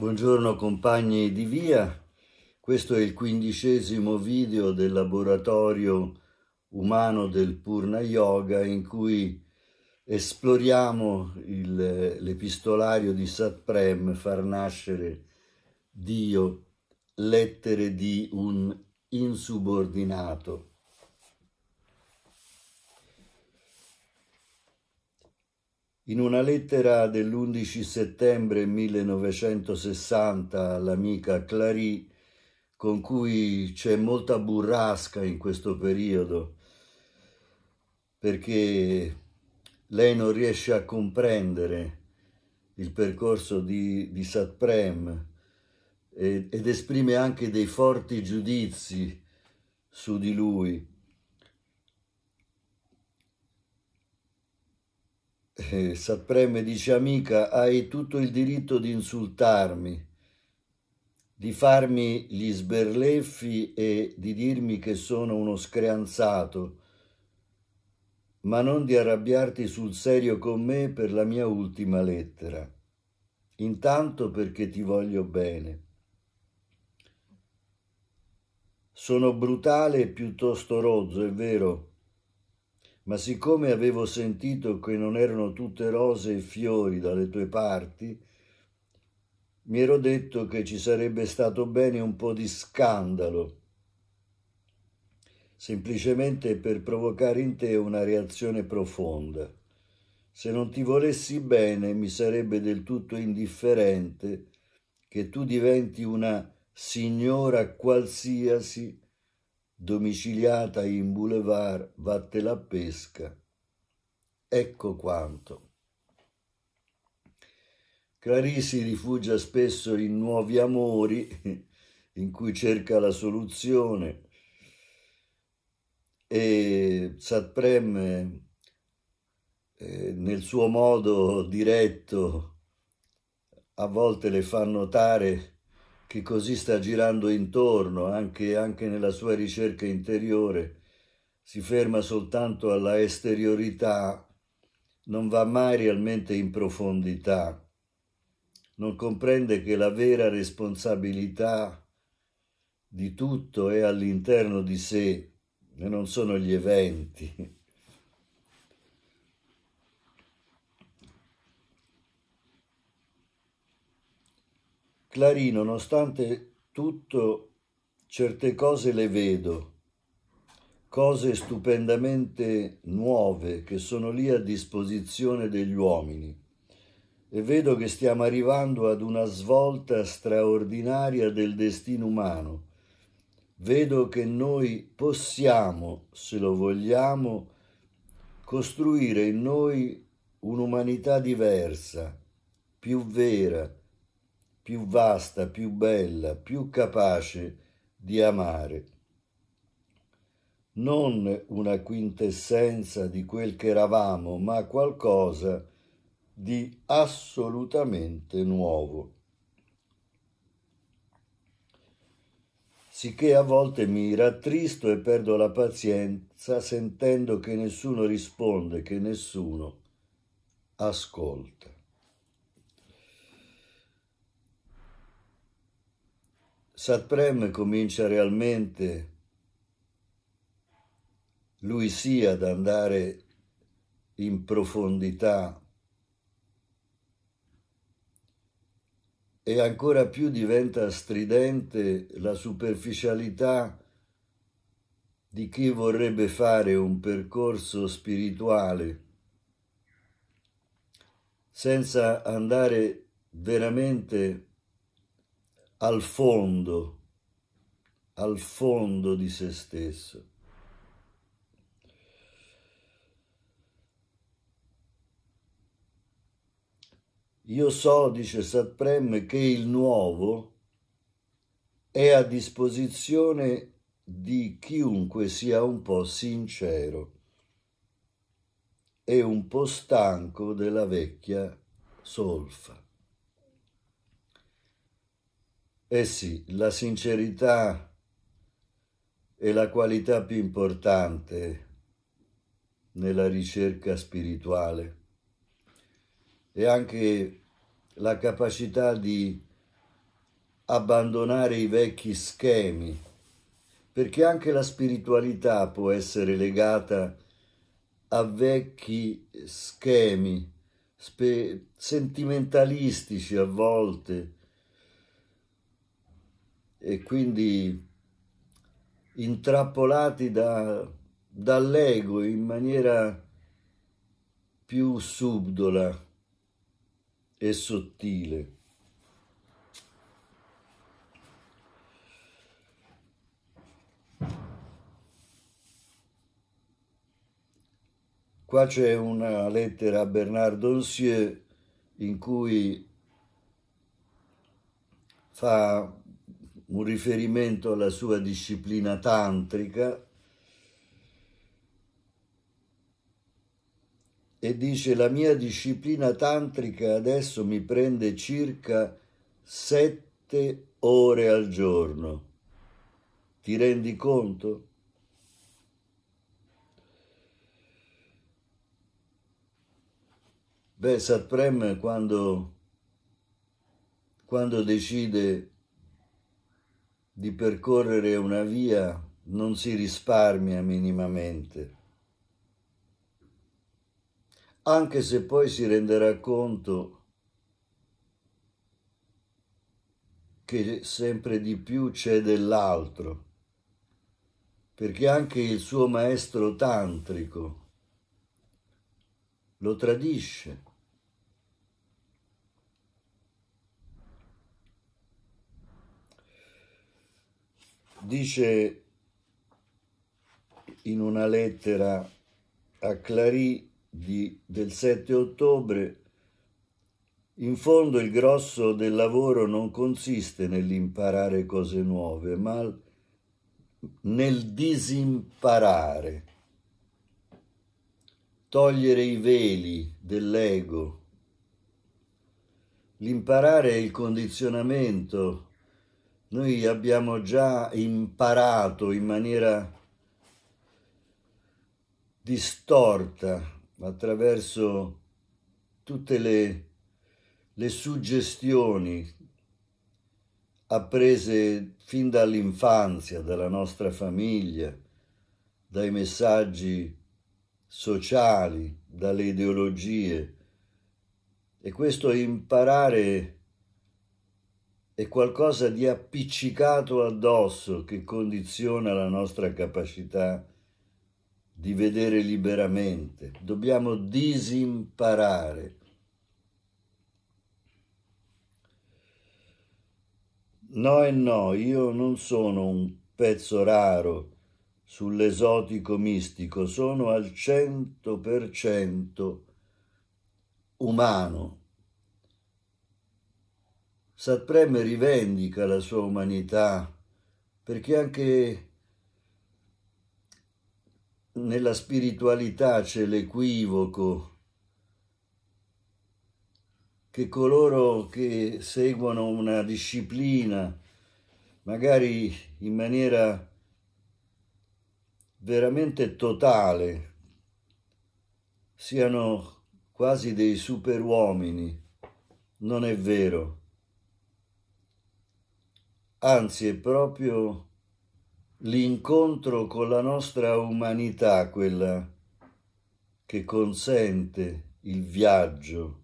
Buongiorno compagni di via, questo è il quindicesimo video del laboratorio umano del Purna Yoga in cui esploriamo l'epistolario di Satprem, far nascere Dio, lettere di un insubordinato. In una lettera dell'11 settembre 1960 all'amica Clary, con cui c'è molta burrasca in questo periodo, perché lei non riesce a comprendere il percorso di, di Satprem ed, ed esprime anche dei forti giudizi su di lui Eh, Sapreme dice amica, hai tutto il diritto di insultarmi, di farmi gli sberleffi e di dirmi che sono uno screanzato, ma non di arrabbiarti sul serio con me per la mia ultima lettera. Intanto perché ti voglio bene. Sono brutale e piuttosto rozzo, è vero, ma siccome avevo sentito che non erano tutte rose e fiori dalle tue parti, mi ero detto che ci sarebbe stato bene un po' di scandalo, semplicemente per provocare in te una reazione profonda. Se non ti volessi bene, mi sarebbe del tutto indifferente che tu diventi una signora qualsiasi domiciliata in boulevard Vatte la Pesca. Ecco quanto. Clarissi rifugia spesso in nuovi amori in cui cerca la soluzione e Satprem eh, nel suo modo diretto a volte le fa notare che così sta girando intorno anche, anche nella sua ricerca interiore, si ferma soltanto alla esteriorità, non va mai realmente in profondità, non comprende che la vera responsabilità di tutto è all'interno di sé e non sono gli eventi. Clary, nonostante tutto, certe cose le vedo, cose stupendamente nuove che sono lì a disposizione degli uomini e vedo che stiamo arrivando ad una svolta straordinaria del destino umano. Vedo che noi possiamo, se lo vogliamo, costruire in noi un'umanità diversa, più vera, più vasta, più bella, più capace di amare. Non una quintessenza di quel che eravamo, ma qualcosa di assolutamente nuovo. sicché a volte mi rattristo e perdo la pazienza sentendo che nessuno risponde, che nessuno ascolta. Satprem comincia realmente lui sì ad andare in profondità e ancora più diventa stridente la superficialità di chi vorrebbe fare un percorso spirituale senza andare veramente a al fondo, al fondo di se stesso. Io so, dice Satprem, che il nuovo è a disposizione di chiunque sia un po' sincero e un po' stanco della vecchia solfa. Eh sì, la sincerità è la qualità più importante nella ricerca spirituale e anche la capacità di abbandonare i vecchi schemi, perché anche la spiritualità può essere legata a vecchi schemi sentimentalistici a volte, e quindi intrappolati da, dall'ego in maniera più subdola e sottile. Qua c'è una lettera a Bernard Doncieux in cui fa un riferimento alla sua disciplina tantrica e dice la mia disciplina tantrica adesso mi prende circa sette ore al giorno. Ti rendi conto? Beh, Satprem quando, quando decide di percorrere una via non si risparmia minimamente, anche se poi si renderà conto che sempre di più c'è dell'altro, perché anche il suo maestro tantrico lo tradisce. dice in una lettera a Clary di, del 7 ottobre, in fondo il grosso del lavoro non consiste nell'imparare cose nuove, ma nel disimparare, togliere i veli dell'ego. L'imparare è il condizionamento noi abbiamo già imparato in maniera distorta attraverso tutte le, le suggestioni apprese fin dall'infanzia, dalla nostra famiglia, dai messaggi sociali, dalle ideologie. E questo imparare è qualcosa di appiccicato addosso che condiziona la nostra capacità di vedere liberamente. Dobbiamo disimparare. No e no, io non sono un pezzo raro sull'esotico mistico, sono al 100% umano. Satpreme rivendica la sua umanità perché anche nella spiritualità c'è l'equivoco che coloro che seguono una disciplina, magari in maniera veramente totale, siano quasi dei superuomini. Non è vero anzi è proprio l'incontro con la nostra umanità quella che consente il viaggio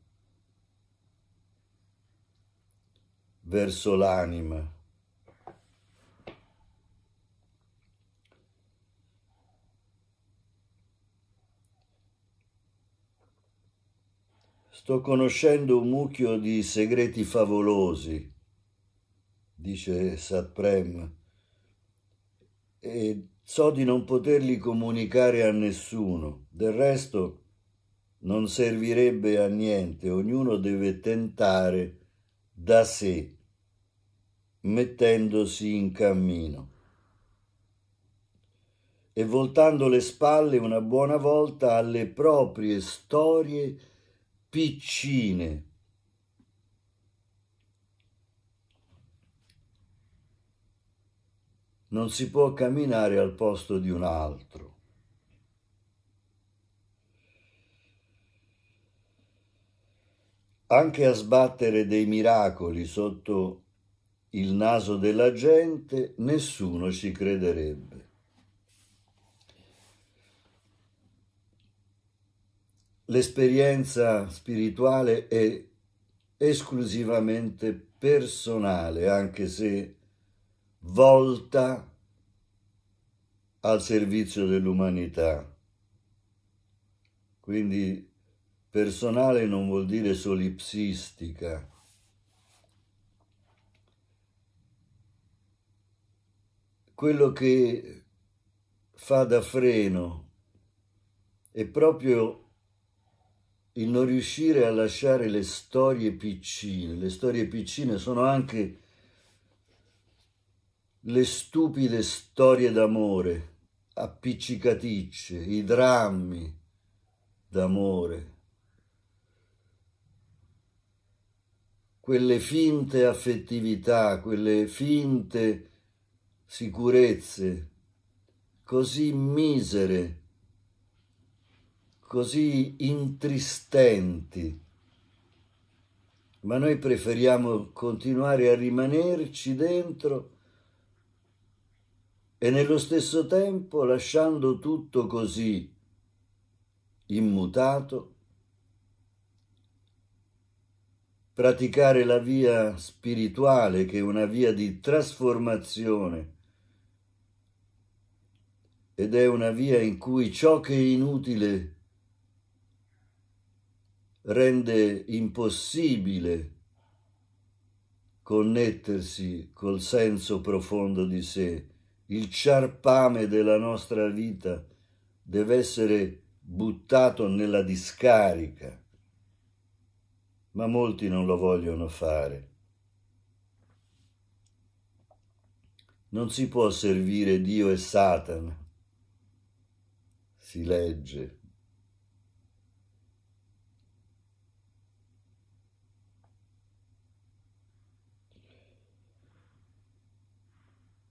verso l'anima. Sto conoscendo un mucchio di segreti favolosi dice Satprem, e so di non poterli comunicare a nessuno. Del resto non servirebbe a niente, ognuno deve tentare da sé, mettendosi in cammino. E voltando le spalle una buona volta alle proprie storie piccine non si può camminare al posto di un altro. Anche a sbattere dei miracoli sotto il naso della gente nessuno ci crederebbe. L'esperienza spirituale è esclusivamente personale, anche se volta al servizio dell'umanità. Quindi personale non vuol dire solipsistica. Quello che fa da freno è proprio il non riuscire a lasciare le storie piccine. Le storie piccine sono anche le stupide storie d'amore, appiccicaticce, i drammi d'amore, quelle finte affettività, quelle finte sicurezze, così misere, così intristenti. Ma noi preferiamo continuare a rimanerci dentro e nello stesso tempo lasciando tutto così immutato, praticare la via spirituale che è una via di trasformazione ed è una via in cui ciò che è inutile rende impossibile connettersi col senso profondo di sé il ciarpame della nostra vita deve essere buttato nella discarica, ma molti non lo vogliono fare. Non si può servire Dio e Satana, si legge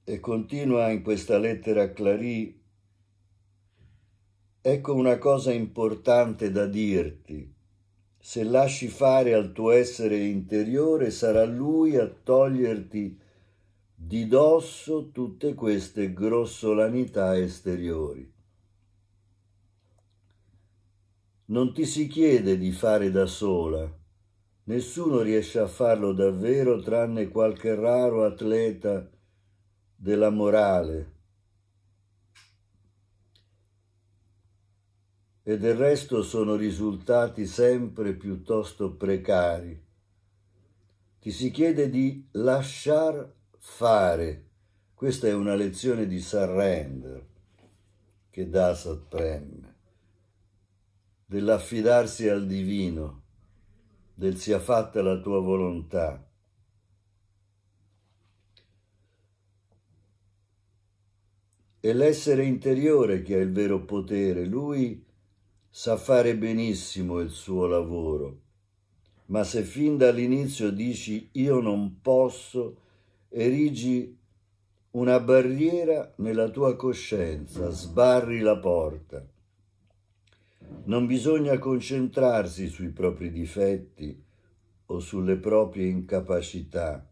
e continua in questa lettera Clary, ecco una cosa importante da dirti. Se lasci fare al tuo essere interiore, sarà lui a toglierti di dosso tutte queste grossolanità esteriori. Non ti si chiede di fare da sola, nessuno riesce a farlo davvero tranne qualche raro atleta della morale e del resto sono risultati sempre piuttosto precari. Ti si chiede di lasciar fare. Questa è una lezione di surrender che dà Satprem, dell'affidarsi al divino, del sia fatta la tua volontà È l'essere interiore che ha il vero potere. Lui sa fare benissimo il suo lavoro. Ma se fin dall'inizio dici io non posso, erigi una barriera nella tua coscienza, sbarri la porta. Non bisogna concentrarsi sui propri difetti o sulle proprie incapacità.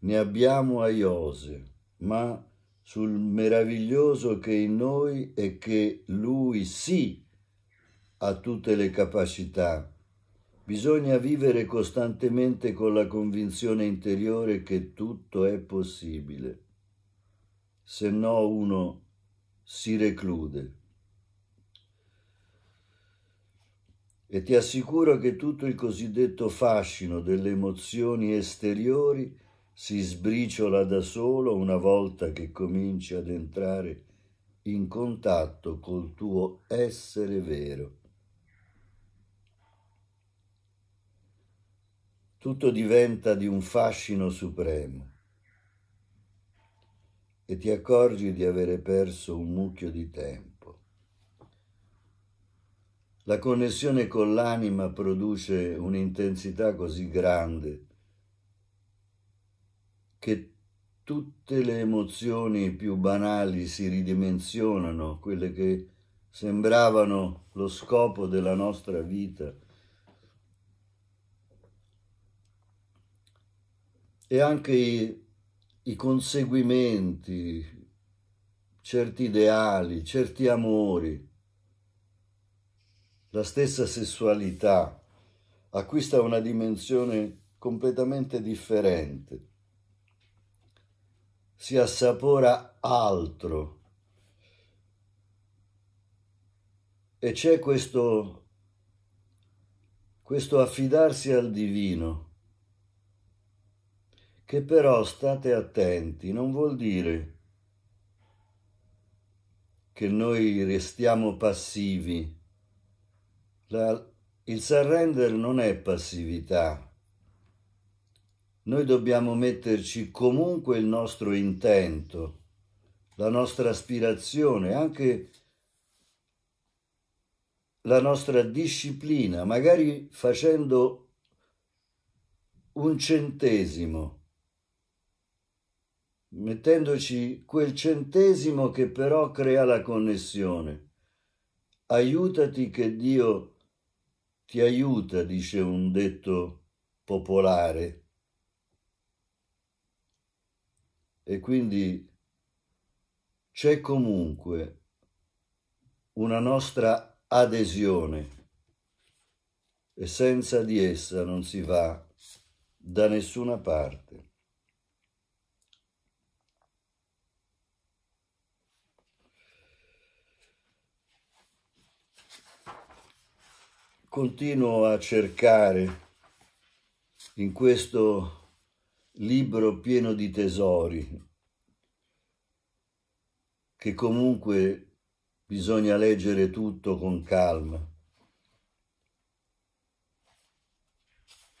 Ne abbiamo a Iose, ma sul meraviglioso che è in noi e che lui sì ha tutte le capacità. Bisogna vivere costantemente con la convinzione interiore che tutto è possibile, se no uno si reclude. E ti assicuro che tutto il cosiddetto fascino delle emozioni esteriori si sbriciola da solo una volta che cominci ad entrare in contatto col tuo essere vero. Tutto diventa di un fascino supremo e ti accorgi di avere perso un mucchio di tempo. La connessione con l'anima produce un'intensità così grande che tutte le emozioni più banali si ridimensionano, quelle che sembravano lo scopo della nostra vita. E anche i, i conseguimenti, certi ideali, certi amori, la stessa sessualità acquista una dimensione completamente differente si assapora altro. E c'è questo, questo affidarsi al divino, che però state attenti, non vuol dire che noi restiamo passivi. La, il surrender non è passività, noi dobbiamo metterci comunque il nostro intento, la nostra aspirazione, anche la nostra disciplina, magari facendo un centesimo, mettendoci quel centesimo che però crea la connessione. Aiutati che Dio ti aiuta, dice un detto popolare. E quindi c'è comunque una nostra adesione e senza di essa non si va da nessuna parte. Continuo a cercare in questo libro pieno di tesori che comunque bisogna leggere tutto con calma.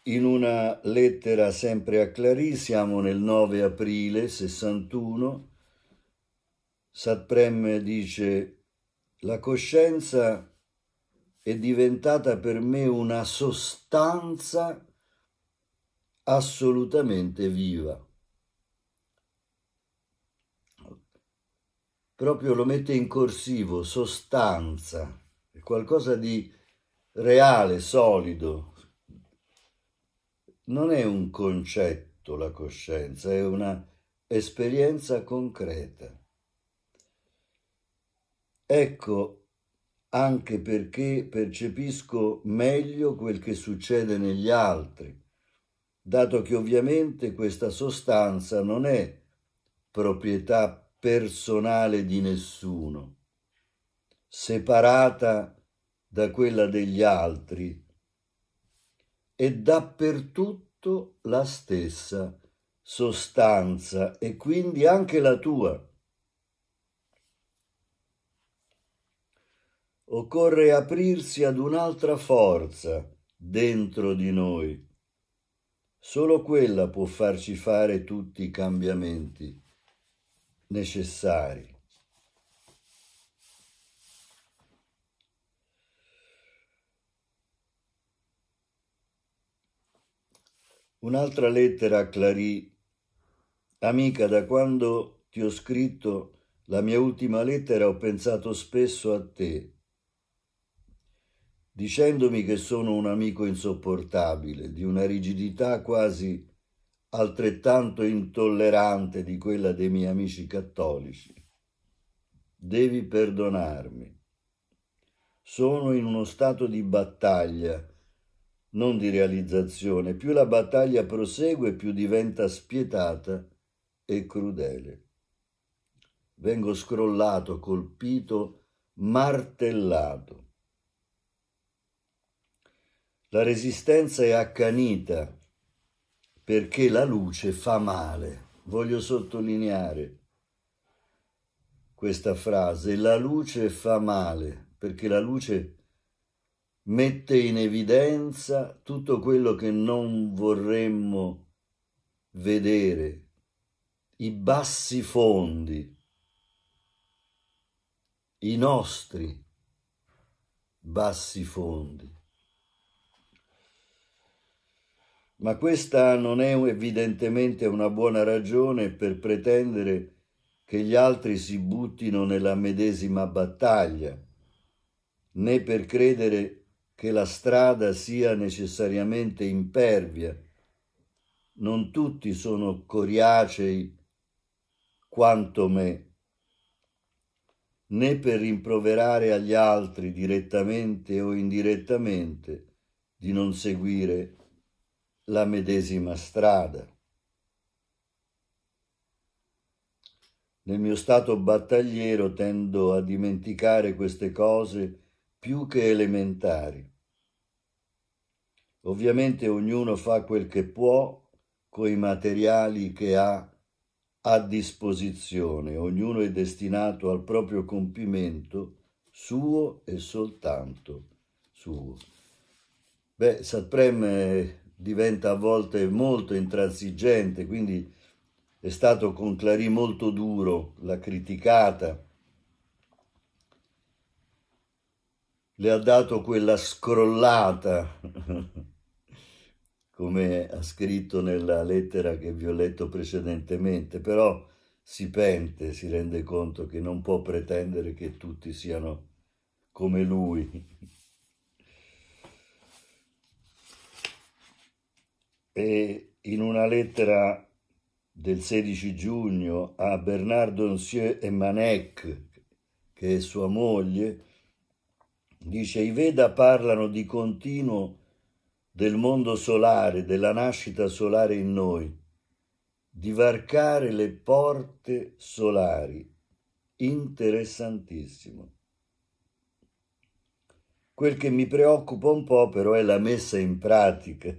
In una lettera sempre a Clarì, siamo nel 9 aprile 61, Satprem dice la coscienza è diventata per me una sostanza assolutamente viva. Proprio lo mette in corsivo, sostanza, qualcosa di reale, solido. Non è un concetto la coscienza, è una esperienza concreta. Ecco anche perché percepisco meglio quel che succede negli altri dato che ovviamente questa sostanza non è proprietà personale di nessuno, separata da quella degli altri, è dappertutto la stessa sostanza e quindi anche la tua. Occorre aprirsi ad un'altra forza dentro di noi Solo quella può farci fare tutti i cambiamenti necessari. Un'altra lettera a Clarì. Amica, da quando ti ho scritto la mia ultima lettera ho pensato spesso a te dicendomi che sono un amico insopportabile, di una rigidità quasi altrettanto intollerante di quella dei miei amici cattolici. Devi perdonarmi. Sono in uno stato di battaglia, non di realizzazione. Più la battaglia prosegue, più diventa spietata e crudele. Vengo scrollato, colpito, martellato. La resistenza è accanita perché la luce fa male. Voglio sottolineare questa frase, la luce fa male perché la luce mette in evidenza tutto quello che non vorremmo vedere, i bassi fondi, i nostri bassi fondi. ma questa non è evidentemente una buona ragione per pretendere che gli altri si buttino nella medesima battaglia, né per credere che la strada sia necessariamente impervia. Non tutti sono coriacei quanto me, né per rimproverare agli altri direttamente o indirettamente di non seguire la medesima strada. Nel mio stato battagliero tendo a dimenticare queste cose più che elementari. Ovviamente ognuno fa quel che può coi materiali che ha a disposizione, ognuno è destinato al proprio compimento suo e soltanto suo. Beh, Satprem eh, diventa a volte molto intransigente, quindi è stato con Clarì molto duro, l'ha criticata, le ha dato quella scrollata, come ha scritto nella lettera che vi ho letto precedentemente, però si pente, si rende conto che non può pretendere che tutti siano come lui. e in una lettera del 16 giugno a Bernardo Ancieux e Manec, che è sua moglie, dice i Veda parlano di continuo del mondo solare, della nascita solare in noi, di varcare le porte solari. Interessantissimo. Quel che mi preoccupa un po' però è la messa in pratica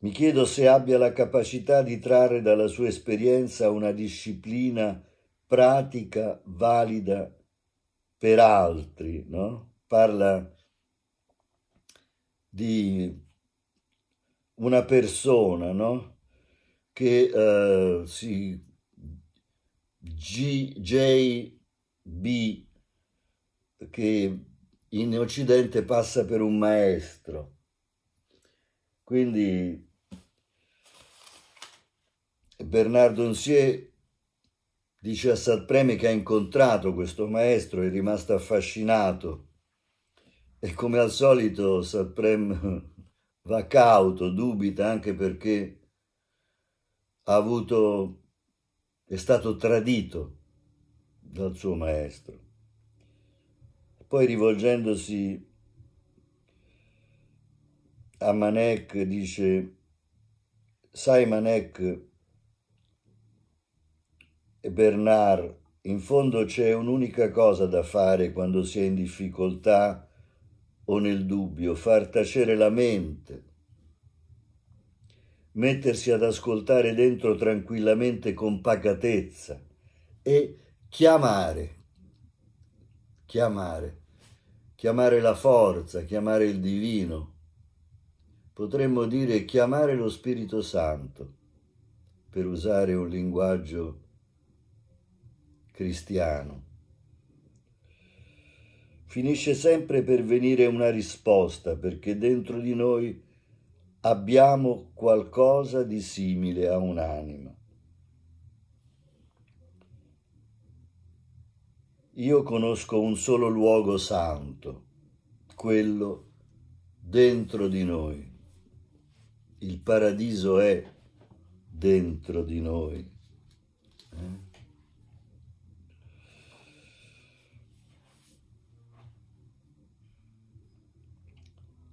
Mi chiedo se abbia la capacità di trarre dalla sua esperienza una disciplina pratica, valida per altri, no? Parla di una persona, no? Che eh, si GJB che in Occidente passa per un maestro. Quindi Bernardo Onsier dice a Salpremi che ha incontrato questo maestro, è rimasto affascinato e come al solito Salprem va cauto, dubita anche perché ha avuto, è stato tradito dal suo maestro. Poi rivolgendosi a Manek dice, sai Manek, Bernard, in fondo c'è un'unica cosa da fare quando si è in difficoltà o nel dubbio, far tacere la mente, mettersi ad ascoltare dentro tranquillamente con pacatezza e chiamare, chiamare, chiamare la forza, chiamare il divino, potremmo dire chiamare lo Spirito Santo, per usare un linguaggio cristiano. Finisce sempre per venire una risposta perché dentro di noi abbiamo qualcosa di simile a un'anima. Io conosco un solo luogo santo, quello dentro di noi. Il paradiso è dentro di noi.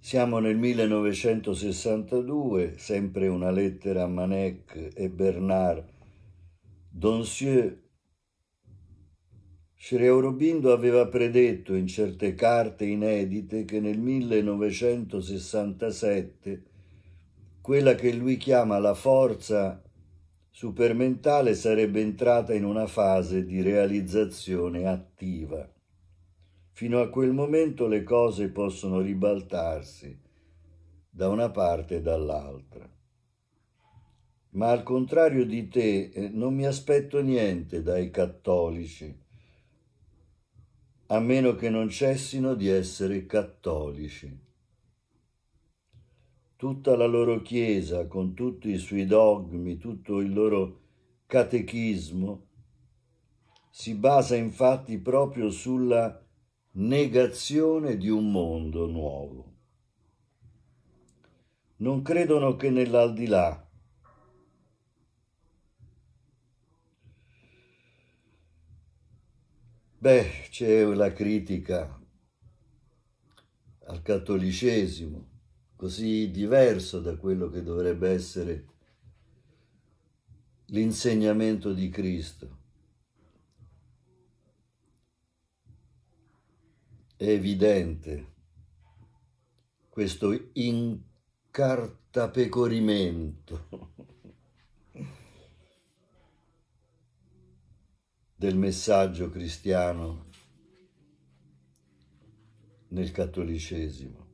Siamo nel 1962, sempre una lettera a Manec e Bernard. Doncieux Sri Aurobindo aveva predetto in certe carte inedite che nel 1967 quella che lui chiama la forza supermentale sarebbe entrata in una fase di realizzazione attiva. Fino a quel momento le cose possono ribaltarsi da una parte e dall'altra. Ma al contrario di te eh, non mi aspetto niente dai cattolici, a meno che non cessino di essere cattolici. Tutta la loro Chiesa, con tutti i suoi dogmi, tutto il loro catechismo, si basa infatti proprio sulla negazione di un mondo nuovo. Non credono che nell'aldilà Beh, c'è la critica al cattolicesimo, così diverso da quello che dovrebbe essere l'insegnamento di Cristo. È evidente questo incartapecorimento del messaggio cristiano nel cattolicesimo.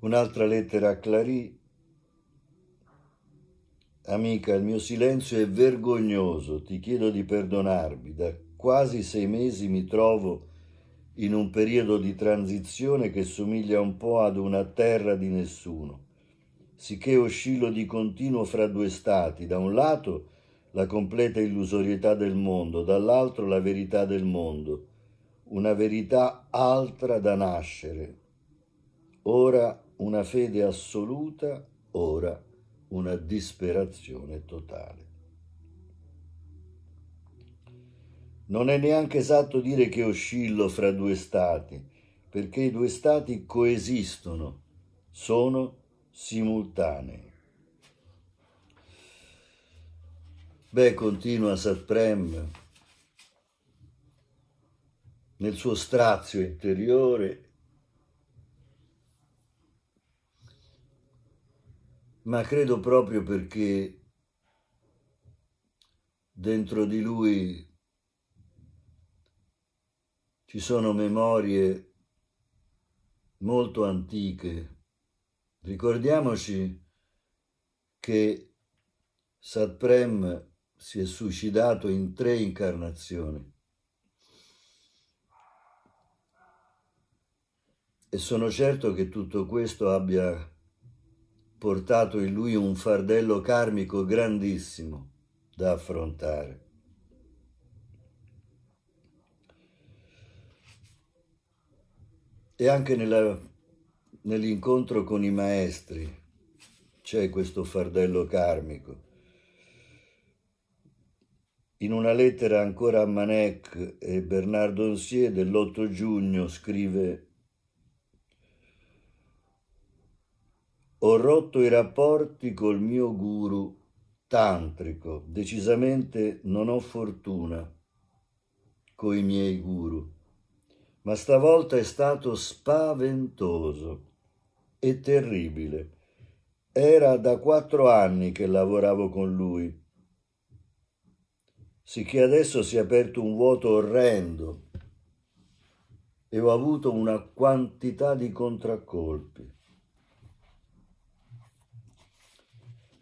Un'altra lettera a Clarì Amica, il mio silenzio è vergognoso, ti chiedo di perdonarmi. Da quasi sei mesi mi trovo in un periodo di transizione che somiglia un po' ad una terra di nessuno, sicché oscillo di continuo fra due stati, da un lato la completa illusorietà del mondo, dall'altro la verità del mondo, una verità altra da nascere, ora una fede assoluta, ora una disperazione totale. Non è neanche esatto dire che oscillo fra due stati, perché i due stati coesistono, sono simultanei. Beh, continua Satprem, nel suo strazio interiore ma credo proprio perché dentro di lui ci sono memorie molto antiche. Ricordiamoci che Satprem si è suicidato in tre incarnazioni e sono certo che tutto questo abbia portato in lui un fardello karmico grandissimo da affrontare. E anche nell'incontro con i maestri c'è questo fardello karmico. In una lettera ancora a Manec e Bernardo Onsier dell'8 giugno scrive ho rotto i rapporti col mio guru tantrico, decisamente non ho fortuna coi miei guru, ma stavolta è stato spaventoso e terribile. Era da quattro anni che lavoravo con lui, sicché adesso si è aperto un vuoto orrendo e ho avuto una quantità di contraccolpi.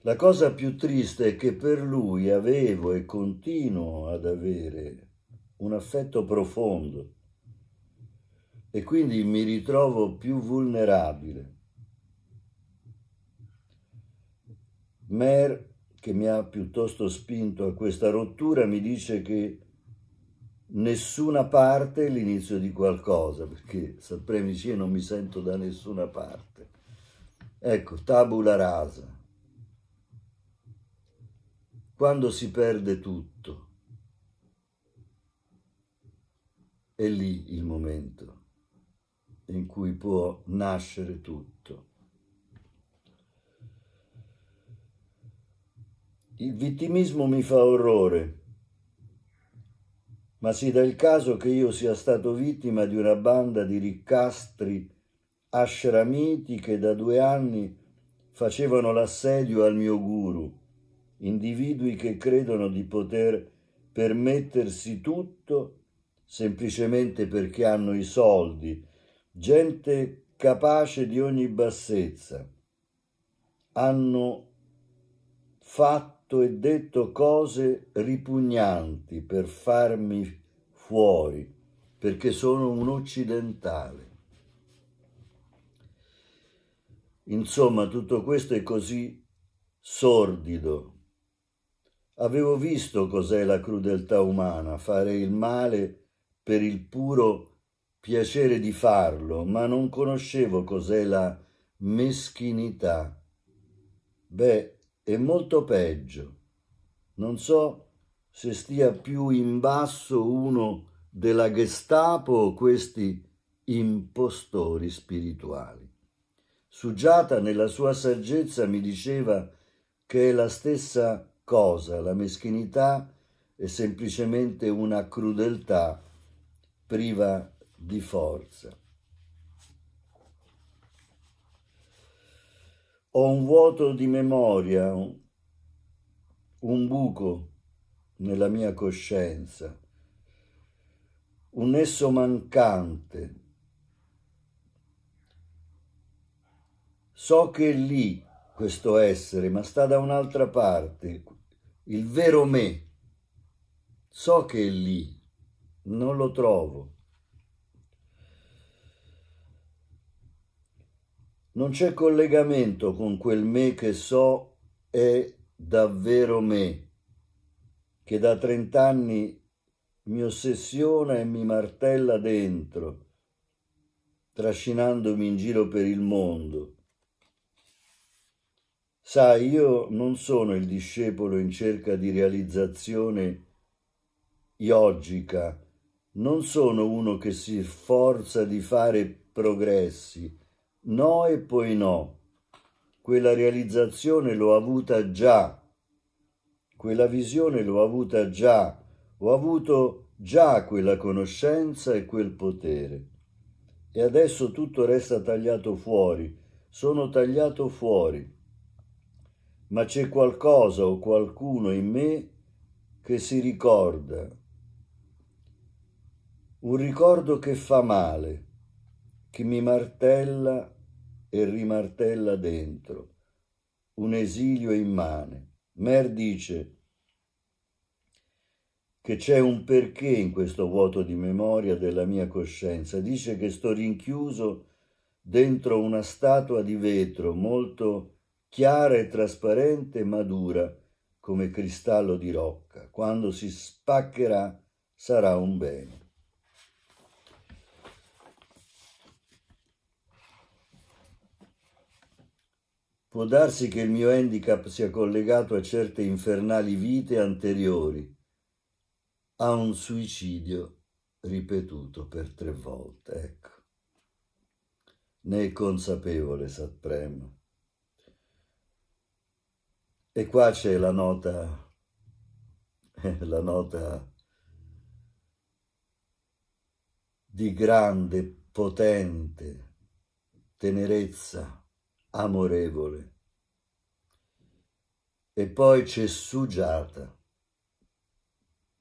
La cosa più triste è che per lui avevo e continuo ad avere un affetto profondo e quindi mi ritrovo più vulnerabile. Mer, che mi ha piuttosto spinto a questa rottura, mi dice che nessuna parte è l'inizio di qualcosa, perché saprei io non mi sento da nessuna parte. Ecco, tabula rasa quando si perde tutto. È lì il momento in cui può nascere tutto. Il vittimismo mi fa orrore, ma si dà il caso che io sia stato vittima di una banda di riccastri ashramiti che da due anni facevano l'assedio al mio guru individui che credono di poter permettersi tutto semplicemente perché hanno i soldi, gente capace di ogni bassezza. Hanno fatto e detto cose ripugnanti per farmi fuori, perché sono un occidentale. Insomma, tutto questo è così sordido, Avevo visto cos'è la crudeltà umana, fare il male per il puro piacere di farlo, ma non conoscevo cos'è la meschinità. Beh, è molto peggio. Non so se stia più in basso uno della Gestapo o questi impostori spirituali. Sugiata nella sua saggezza mi diceva che è la stessa cosa la meschinità è semplicemente una crudeltà priva di forza. Ho un vuoto di memoria, un buco nella mia coscienza, un nesso mancante. So che lì questo essere, ma sta da un'altra parte, il vero me. So che è lì, non lo trovo. Non c'è collegamento con quel me che so è davvero me, che da trent'anni mi ossessiona e mi martella dentro, trascinandomi in giro per il mondo Sai, io non sono il discepolo in cerca di realizzazione yogica, non sono uno che si sforza di fare progressi, no e poi no. Quella realizzazione l'ho avuta già, quella visione l'ho avuta già, ho avuto già quella conoscenza e quel potere. E adesso tutto resta tagliato fuori, sono tagliato fuori ma c'è qualcosa o qualcuno in me che si ricorda. Un ricordo che fa male, che mi martella e rimartella dentro. Un esilio immane. Mer dice che c'è un perché in questo vuoto di memoria della mia coscienza. Dice che sto rinchiuso dentro una statua di vetro molto chiara e trasparente ma dura come cristallo di rocca. Quando si spaccherà sarà un bene. Può darsi che il mio handicap sia collegato a certe infernali vite anteriori, a un suicidio ripetuto per tre volte. Ecco. Ne è consapevole Satprema. E qua c'è la nota, la nota di grande, potente tenerezza, amorevole. E poi c'è Sugiata,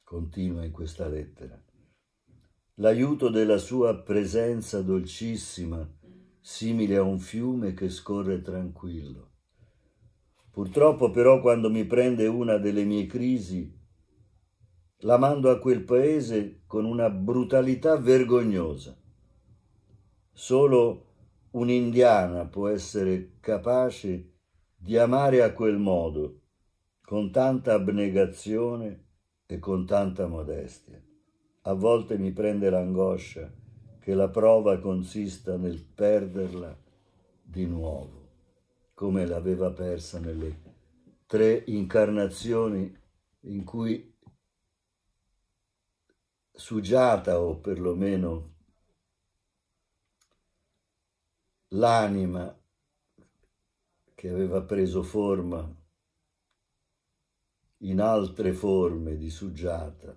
continua in questa lettera. L'aiuto della sua presenza dolcissima, simile a un fiume che scorre tranquillo Purtroppo però quando mi prende una delle mie crisi, la mando a quel paese con una brutalità vergognosa. Solo un'indiana può essere capace di amare a quel modo, con tanta abnegazione e con tanta modestia. A volte mi prende l'angoscia che la prova consista nel perderla di nuovo come l'aveva persa nelle tre incarnazioni in cui sugiata o perlomeno l'anima che aveva preso forma in altre forme di sugiata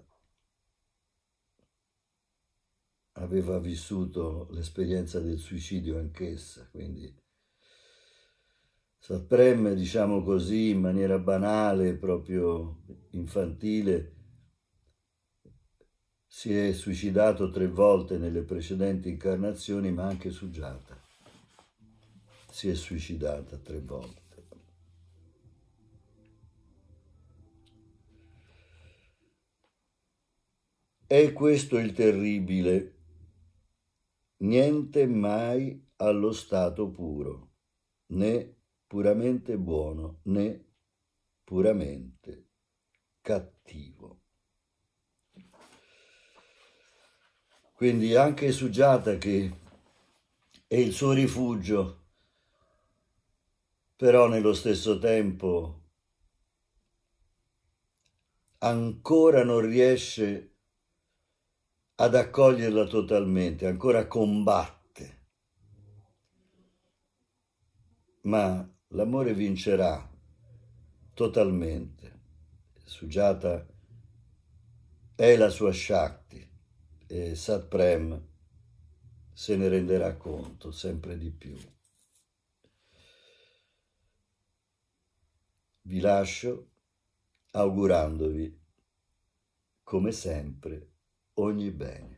aveva vissuto l'esperienza del suicidio anch'essa, quindi soppremme, diciamo così, in maniera banale, proprio infantile, si è suicidato tre volte nelle precedenti incarnazioni, ma anche su Sujata si è suicidata tre volte. È questo il terribile, niente mai allo stato puro, né puramente buono né puramente cattivo. Quindi anche Sugiata che è il suo rifugio, però nello stesso tempo ancora non riesce ad accoglierla totalmente, ancora combatte. Ma l'amore vincerà totalmente. Sujata è la sua Shakti e Satprem se ne renderà conto sempre di più. Vi lascio augurandovi, come sempre, ogni bene.